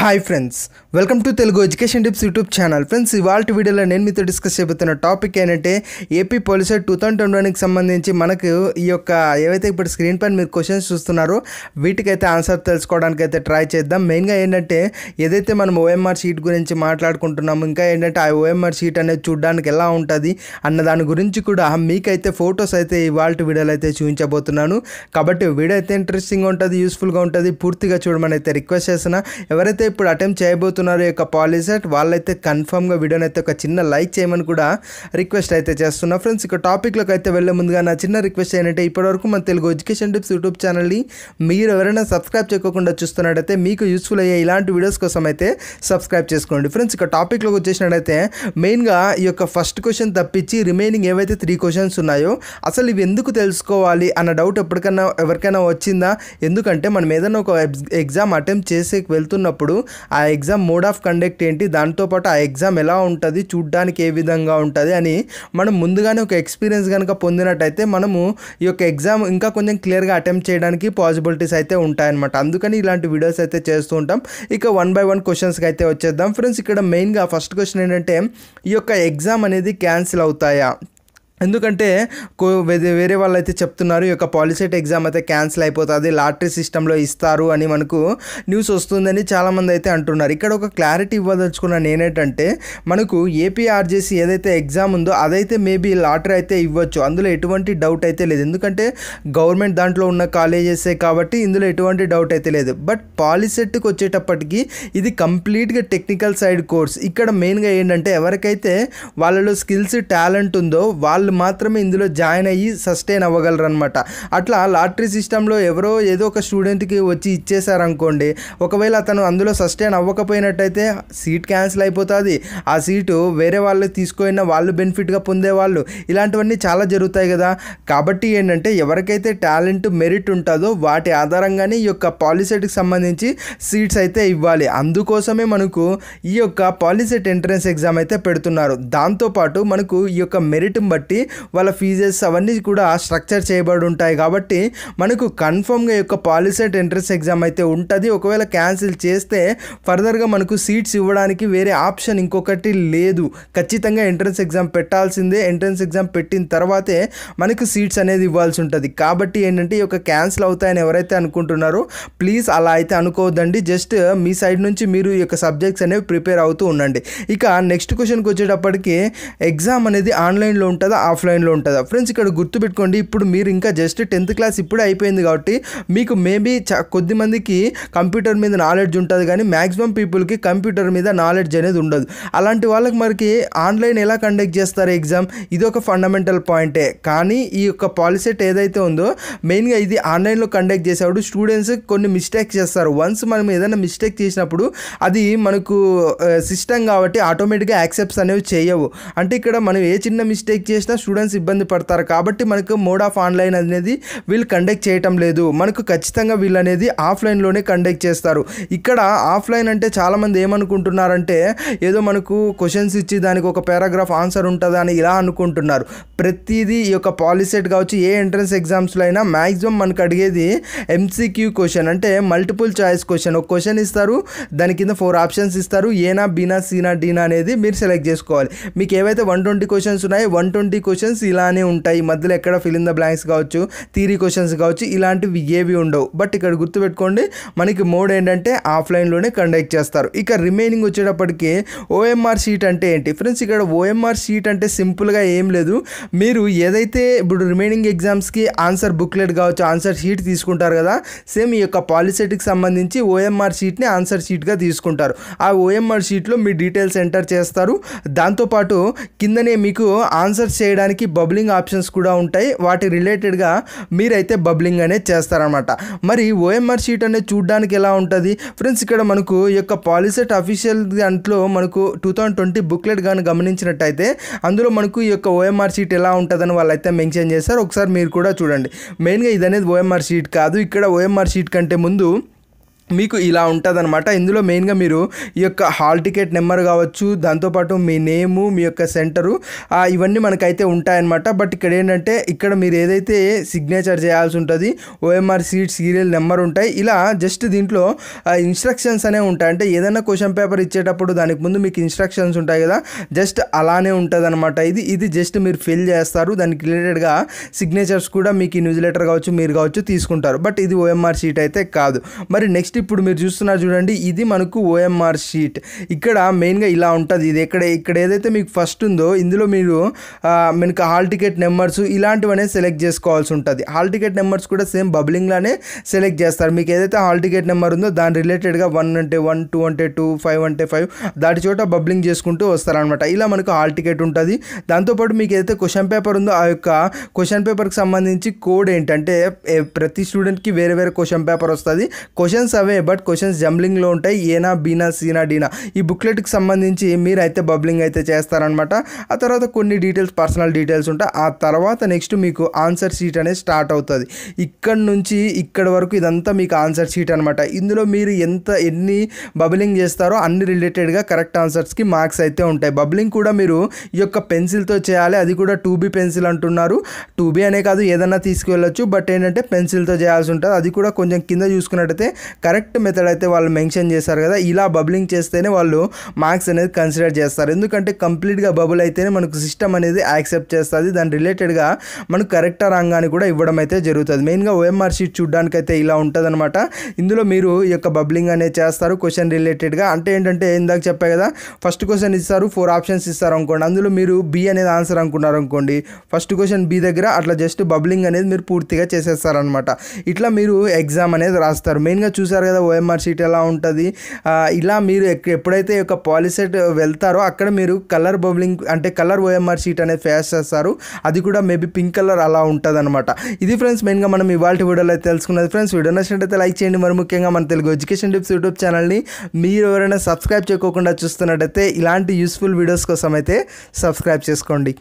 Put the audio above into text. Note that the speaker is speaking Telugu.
hi friends welcome to Telugu education tips YouTube channel friends ఇవాళ వీడియోలో నేను మీతో డిస్కస్ చేయబోతున్న టాపిక్ ఏంటంటే ఏపీ పోలీసు టూ థౌసండ్ ట్వంటీకి సంబంధించి మనకు ఈ యొక్క ఏవైతే ఇప్పుడు స్క్రీన్ పైన మీరు క్వశ్చన్స్ చూస్తున్నారో వీటికైతే ఆన్సర్ తెలుసుకోవడానికి అయితే ట్రై చేద్దాం మెయిన్గా ఏంటంటే ఏదైతే మనం ఓఎంఆర్ షీట్ గురించి మాట్లాడుకుంటున్నాము ఇంకా ఏంటంటే ఆ ఓఎంఆర్ షీట్ అనేది చూడడానికి ఎలా ఉంటుంది అన్న దాని గురించి కూడా మీకైతే ఫొటోస్ అయితే ఇవాళ వీడియోలో అయితే చూపించబోతున్నాను కాబట్టి వీడియో అయితే ఇంట్రెస్టింగ్ ఉంటుంది యూస్ఫుల్గా ఉంటుంది పూర్తిగా చూడమని అయితే రిక్వెస్ట్ చేసిన ఎవరైతే ఇప్పుడు అటెంప్ట్ చేయబోతున్నారు యొక్క పాలిసెట్ వాళ్ళైతే కన్ఫామ్గా వీడియోని అయితే ఒక చిన్న లైక్ చేయమని కూడా రిక్వెస్ట్ అయితే చేస్తున్నా ఫ్రెండ్స్ ఇక టాపిక్లోకి అయితే వెళ్ళే ముందుగా నా చిన్న రిక్వెస్ట్ ఏంటంటే ఇప్పటివరకు మన తెలుగు ఎడ్యుకేషన్ టిప్స్ యూట్యూబ్ ఛానల్ని మీరు ఎవరైనా సబ్స్క్రైబ్ చేయకుండా చూస్తున్నట్టయితే మీకు యూస్ఫుల్ అయ్యే ఇలాంటి వీడియోస్ కోసం అయితే సబ్స్క్రైబ్ చేసుకోండి ఫ్రెండ్స్ ఇక టాపిక్లోకి వచ్చేసినట్టయితే మెయిన్గా ఈ యొక్క ఫస్ట్ క్వశ్చన్ తప్పించి రిమైనింగ్ ఏవైతే త్రీ క్వశ్చన్స్ ఉన్నాయో అసలు ఇవి ఎందుకు తెలుసుకోవాలి అన్న డౌట్ ఎప్పటికైనా ఎవరికైనా వచ్చిందా ఎందుకంటే మనం ఏదైనా ఒక ఎగ్జామ్ అటెంప్ట్ చేసే వెళ్తున్నప్పుడు ఆ ఎగ్జామ్ మోడ్ ఆఫ్ కండక్ట్ ఏంటి దాంతోపాటు ఆ ఎగ్జామ్ ఎలా ఉంటుంది చూడ్డానికి ఏ విధంగా ఉంటుంది అని మనం ముందుగానే ఒక ఎక్స్పీరియన్స్ కనుక పొందినట్టయితే మనము ఈ యొక్క ఎగ్జామ్ ఇంకా కొంచెం క్లియర్గా అటెంప్ట్ చేయడానికి పాసిబిలిటీస్ అయితే ఉంటాయన్నమాట అందుకని ఇలాంటి వీడియోస్ అయితే చేస్తూ ఉంటాం ఇక వన్ బై వన్ క్వశ్చన్స్కి అయితే వచ్చేద్దాం ఫ్రెండ్స్ ఇక్కడ మెయిన్గా ఫస్ట్ క్వశ్చన్ ఏంటంటే ఈ యొక్క ఎగ్జామ్ అనేది క్యాన్సిల్ అవుతాయా ఎందుకంటే వేరే వాళ్ళు అయితే చెప్తున్నారు ఈ యొక్క పాలిసెట్ ఎగ్జామ్ అయితే క్యాన్సిల్ అయిపోతుంది లాటరీ సిస్టంలో ఇస్తారు అని మనకు న్యూస్ వస్తుందని చాలామంది అయితే అంటున్నారు ఇక్కడ ఒక క్లారిటీ ఇవ్వదలుచుకున్న నేనేటంటే మనకు ఏపీఆర్జేసి ఏదైతే ఎగ్జామ్ ఉందో అదైతే మేబీ లాటరీ అయితే ఇవ్వచ్చు అందులో ఎటువంటి డౌట్ అయితే లేదు ఎందుకంటే గవర్నమెంట్ దాంట్లో ఉన్న కాలేజెసే కాబట్టి ఇందులో ఎటువంటి డౌట్ అయితే లేదు బట్ పాలిసెట్కి వచ్చేటప్పటికి ఇది కంప్లీట్గా టెక్నికల్ సైడ్ కోర్స్ ఇక్కడ మెయిన్గా ఏంటంటే ఎవరికైతే వాళ్ళలో స్కిల్స్ టాలెంట్ ఉందో వాళ్ళు వాళ్ళు మాత్రమే ఇందులో జాయిన్ అయ్యి సస్టైన్ అవ్వగలరు అనమాట అట్లా లాటరీ సిస్టంలో ఎవరో ఏదో ఒక స్టూడెంట్కి వచ్చి ఇచ్చేసారనుకోండి ఒకవేళ అతను అందులో సస్టైన్ అవ్వకపోయినట్టయితే సీట్ క్యాన్సిల్ అయిపోతుంది ఆ సీటు వేరే వాళ్ళు తీసుకున్న వాళ్ళు బెనిఫిట్గా పొందేవాళ్ళు ఇలాంటివన్నీ చాలా జరుగుతాయి కదా కాబట్టి ఏంటంటే ఎవరికైతే టాలెంట్ మెరిట్ ఉంటుందో వాటి ఆధారంగానే ఈ యొక్క పాలిసెట్కి సంబంధించి సీట్స్ అయితే ఇవ్వాలి అందుకోసమే మనకు ఈ యొక్క పాలిసెట్ ఎంట్రన్స్ ఎగ్జామ్ అయితే పెడుతున్నారు దాంతోపాటు మనకు ఈ యొక్క మెరిట్ని బట్టి కాబట్టి వాళ్ళ ఫీజెస్ అవన్నీ కూడా స్ట్రక్చర్ చేయబడి ఉంటాయి కాబట్టి మనకు కన్ఫర్మ్గా యొక్క పాలిసెట్ ఎంట్రన్స్ ఎగ్జామ్ అయితే ఉంటుంది ఒకవేళ క్యాన్సిల్ చేస్తే ఫర్దర్గా మనకు సీట్స్ ఇవ్వడానికి వేరే ఆప్షన్ ఇంకొకటి లేదు ఖచ్చితంగా ఎంట్రన్స్ ఎగ్జామ్ పెట్టాల్సిందే ఎంట్రన్స్ ఎగ్జామ్ పెట్టిన తర్వాతే మనకు సీట్స్ అనేది ఇవ్వాల్సి ఉంటుంది కాబట్టి ఏంటంటే ఈ యొక్క క్యాన్సిల్ అవుతాయని ఎవరైతే అనుకుంటున్నారో ప్లీజ్ అలా అయితే అనుకోవద్దండి జస్ట్ మీ సైడ్ నుంచి మీరు ఈ యొక్క సబ్జెక్ట్స్ అనేవి ప్రిపేర్ అవుతూ ఉండండి ఇక నెక్స్ట్ క్వశ్చన్కి వచ్చేటప్పటికి ఎగ్జామ్ అనేది ఆన్లైన్లో ఉంటుందా ఆఫ్లైన్లో ఉంటుందా ఫ్రెండ్స్ ఇక్కడ గుర్తుపెట్టుకోండి ఇప్పుడు మీరు ఇంకా జస్ట్ టెన్త్ క్లాస్ ఇప్పుడే అయిపోయింది కాబట్టి మీకు మేబీ కొద్ది మందికి కంప్యూటర్ మీద నాలెడ్జ్ ఉంటుంది కానీ మ్యాక్సిమం పీపుల్కి కంప్యూటర్ మీద నాలెడ్జ్ అనేది ఉండదు అలాంటి వాళ్ళకి మనకి ఆన్లైన్ ఎలా కండక్ట్ చేస్తారు ఎగ్జామ్ ఇది ఒక ఫండమెంటల్ పాయింటే కానీ ఈ యొక్క పాలిసెట్ ఏదైతే ఉందో మెయిన్గా ఇది ఆన్లైన్లో కండక్ట్ చేసేవాడు స్టూడెంట్స్ కొన్ని మిస్టేక్స్ చేస్తారు వన్స్ మనం ఏదైనా మిస్టేక్ చేసినప్పుడు అది మనకు సిస్టమ్ కాబట్టి ఆటోమేటిక్గా యాక్సెప్ట్స్ అనేవి చేయవు అంటే ఇక్కడ మనం ఏ చిన్న మిస్టేక్ చేసినా స్టూడెంట్స్ ఇబ్బంది పడతారు కాబట్టి మనకు మోడ్ ఆఫ్ ఆన్లైన్ అనేది వీళ్ళు కండక్ట్ చేయటం లేదు మనకు ఖచ్చితంగా వీళ్ళు అనేది ఆఫ్లైన్లోనే కండక్ట్ చేస్తారు ఇక్కడ ఆఫ్లైన్ అంటే చాలామంది ఏమనుకుంటున్నారంటే ఏదో మనకు క్వశ్చన్స్ ఇచ్చి దానికి ఒక పారాగ్రాఫ్ ఆన్సర్ ఉంటుందా అని ఇలా అనుకుంటున్నారు ప్రతిదీ ఈ యొక్క పాలిసెట్ కావచ్చు ఏ ఎంట్రన్స్ ఎగ్జామ్స్లో అయినా మ్యాక్సిమం మనకు అడిగేది ఎంసీక్యూ క్వశ్చన్ అంటే మల్టిపుల్ చాయిస్ క్వశ్చన్ ఒక క్వశ్చన్ ఇస్తారు దాని కింద ఫోర్ ఆప్షన్స్ ఇస్తారు ఏనా బీనా సీనా డీనా అనేది మీరు సెలెక్ట్ చేసుకోవాలి మీకు ఏవైతే వన్ ట్వంటీ క్వశ్చన్స్ ఉన్నాయో వన్ ట్వంటీ క్వశ్చన్స్ ఇలానే ఉంటాయి మధ్యలో ఎక్కడ ఫిల్ ఇన్ ద బ్లాంక్స్ కావచ్చు థీరీ క్వశ్చన్స్ కావచ్చు ఇలాంటివి ఏవి ఉండవు బట్ ఇక్కడ గుర్తుపెట్టుకోండి మనకి మోడ్ ఏంటంటే ఆఫ్లైన్లోనే కండక్ట్ చేస్తారు ఇక రిమైనింగ్ వచ్చేటప్పటికి ఓఎంఆర్ షీట్ అంటే ఏంటి ఫ్రెండ్స్ ఇక్కడ ఓఎంఆర్ షీట్ అంటే సింపుల్గా ఏం లేదు మీరు ఏదైతే ఇప్పుడు రిమైనింగ్ ఎగ్జామ్స్కి ఆన్సర్ బుక్లెట్ కావచ్చు ఆన్సర్ షీట్ తీసుకుంటారు కదా సేమ్ ఈ యొక్క పాలిసెటిక్ సంబంధించి ఓఎంఆర్ షీట్ని ఆన్సర్ షీట్గా తీసుకుంటారు ఆ ఓఎంఆర్ షీట్లో మీ డీటెయిల్స్ ఎంటర్ చేస్తారు దాంతోపాటు కిందనే మీకు ఆన్సర్ చేయడానికి చేయడానికి బబ్లింగ్ ఆప్షన్స్ కూడా ఉంటాయి వాటి రిలేటెడ్గా మీరైతే బబ్లింగ్ అనేది చేస్తారనమాట మరి ఓఎంఆర్ షీట్ అనేది చూడడానికి ఎలా ఉంటుంది ఫ్రెండ్స్ ఇక్కడ మనకు యొక్క పాలిసెట్ అఫీషియల్ దాంట్లో మనకు టూ థౌజండ్ ట్వంటీ బుక్లెట్ కానీ గమనించినట్టయితే అందులో మనకు ఈ యొక్క ఓఎంఆర్ షీట్ ఎలా ఉంటుందని వాళ్ళైతే మెన్షన్ చేస్తారు ఒకసారి మీరు కూడా చూడండి మెయిన్గా ఇది అనేది ఓఎంఆర్ షీట్ కాదు ఇక్కడ ఓఎంఆర్ షీట్ కంటే ముందు మీకు ఇలా ఉంటుంది అనమాట ఇందులో మెయిన్గా మీరు ఈ యొక్క హాల్ టికెట్ నెంబర్ కావచ్చు దాంతోపాటు మీ నేము మీ యొక్క సెంటరు ఇవన్నీ మనకైతే ఉంటాయన్నమాట బట్ ఇక్కడ ఏంటంటే ఇక్కడ మీరు ఏదైతే సిగ్నేచర్ చేయాల్సి ఉంటుంది ఓఎంఆర్ సీట్ సీరియల్ నెంబర్ ఉంటాయి ఇలా జస్ట్ దీంట్లో ఇన్స్ట్రక్షన్స్ అనే ఉంటాయి అంటే ఏదైనా క్వశ్చన్ పేపర్ ఇచ్చేటప్పుడు దానికి ముందు మీకు ఇన్స్ట్రక్షన్స్ ఉంటాయి కదా జస్ట్ అలానే ఉంటుంది అనమాట ఇది ఇది జస్ట్ మీరు ఫిల్ చేస్తారు దానికి రిలేటెడ్గా సిగ్నేచర్స్ కూడా మీకు న్యూజ్ లెటర్ కావచ్చు మీరు కావచ్చు తీసుకుంటారు బట్ ఇది ఓఎంఆర్ సీట్ అయితే కాదు మరి నెక్స్ట్ నెక్స్ట్ ఇప్పుడు మీరు చూస్తున్నారు చూడండి ఇది మనకు ఓఎంఆర్ షీట్ ఇక్కడ మెయిన్గా ఇలా ఉంటుంది ఇది ఎక్కడ ఇక్కడ ఏదైతే మీకు ఫస్ట్ ఉందో ఇందులో మీరు మనకు హాల్ టికెట్ నెంబర్స్ ఇలాంటివనే సెలెక్ట్ చేసుకోవాల్సి ఉంటుంది హాల్ టికెట్ నెంబర్స్ కూడా సేమ్ బబ్లింగ్లానే సెలెక్ట్ చేస్తారు మీకు ఏదైతే హాల్ టికెట్ నెంబర్ ఉందో దాని రిలేటెడ్గా వన్ అంటే వన్ టూ అంటే టూ ఫైవ్ అంటే ఫైవ్ దాటి చోట బబ్లింగ్ చేసుకుంటూ వస్తారనమాట ఇలా మనకు హాల్ టికెట్ ఉంటుంది దాంతోపాటు మీకు ఏదైతే క్వశ్చన్ పేపర్ ఉందో ఆ యొక్క క్వశ్చన్ పేపర్కి సంబంధించి కోడ్ ఏంటంటే ప్రతి స్టూడెంట్కి వేరే వేరే క్వశ్చన్ పేపర్ వస్తుంది క్వశ్చన్స్ అవే బట్ క్వశ్చన్స్ జంబ్లింగ్లో ఉంటాయి ఏనా బీనా సీనా డీనా ఈ బుక్లెట్కి సంబంధించి మీరైతే బబ్లింగ్ అయితే చేస్తారనమాట ఆ తర్వాత కొన్ని డీటెయిల్స్ పర్సనల్ డీటెయిల్స్ ఉంటాయి ఆ తర్వాత నెక్స్ట్ మీకు ఆన్సర్ షీట్ అనేది స్టార్ట్ అవుతుంది ఇక్కడ నుంచి ఇక్కడ వరకు ఇదంతా మీకు ఆన్సర్ షీట్ అనమాట ఇందులో మీరు ఎంత ఎన్ని బబ్లింగ్ చేస్తారో అన్ని రిలేటెడ్గా కరెక్ట్ ఆన్సర్స్కి మార్క్స్ అయితే ఉంటాయి బబ్లింగ్ కూడా మీరు ఈ యొక్క పెన్సిల్తో చేయాలి అది కూడా టూ బీ పెన్సిల్ అంటున్నారు టూ బీ అనే కాదు ఏదన్నా తీసుకువెళ్ళచ్చు బట్ ఏంటంటే పెన్సిల్తో చేయాల్సి ఉంటుంది అది కూడా కొంచెం కింద చూసుకున్నట్టయితే కరెక్ట్ కరెక్ట్ మెథడ్ అయితే వాళ్ళు మెన్షన్ చేస్తారు కదా ఇలా బబ్లింగ్ చేస్తేనే వాళ్ళు మార్క్స్ అనేది కన్సిడర్ చేస్తారు ఎందుకంటే కంప్లీట్గా బబుల్ అయితేనే మనకు సిస్టమ్ అనేది యాక్సెప్ట్ చేస్తుంది దాని రిలేటెడ్గా మనకు కరెక్టా రంగాన్ని కూడా ఇవ్వడం అయితే జరుగుతుంది మెయిన్గా ఓఎంఆర్ షీట్ అయితే ఇలా ఉంటుందన్నమాట ఇందులో మీరు ఈ యొక్క బబ్లింగ్ అనేది చేస్తారు క్వశ్చన్ రిలేటెడ్గా అంటే ఏంటంటే ఇందాక చెప్పా కదా ఫస్ట్ క్వశ్చన్ ఇస్తారు ఫోర్ ఆప్షన్స్ ఇస్తారు అనుకోండి అందులో మీరు బి అనేది ఆన్సర్ అనుకున్నారు అనుకోండి ఫస్ట్ క్వశ్చన్ బి దగ్గర అట్లా జస్ట్ బబ్లింగ్ అనేది మీరు పూర్తిగా చేసేస్తారనమాట ఇట్లా మీరు ఎగ్జామ్ అనేది రాస్తారు మెయిన్గా చూసారు అంటారు కదా ఓఎంఆర్ సీట్ ఎలా ఉంటుంది ఇలా మీరు ఎప్పుడైతే యొక్క పాలిసెట్ వెళ్తారో అక్కడ మీరు కలర్ బౌలింగ్ అంటే కలర్ ఓఎంఆర్ సీట్ అనేది ఫేస్ చేస్తారు అది కూడా మేబీ పింక్ కలర్ అలా ఉంటుంది అనమాట ఇది ఫ్రెండ్స్ మెయిన్గా మనం ఇవాళ వీడియోలో అయితే తెలుసుకున్నది ఫ్రెండ్స్ వీడియో నచ్చినట్టయితే లైక్ చేయండి మరి ముఖ్యంగా మన తెలుగు ఎడ్యుకేషన్ టిప్స్ యూట్యూబ్ ఛానల్ని మీరు ఎవరైనా సబ్స్క్రైబ్ చేసుకోకుండా చూస్తున్నట్టయితే ఇలాంటి యూస్ఫుల్ వీడియోస్ కోసం అయితే సబ్స్క్రైబ్ చేసుకోండి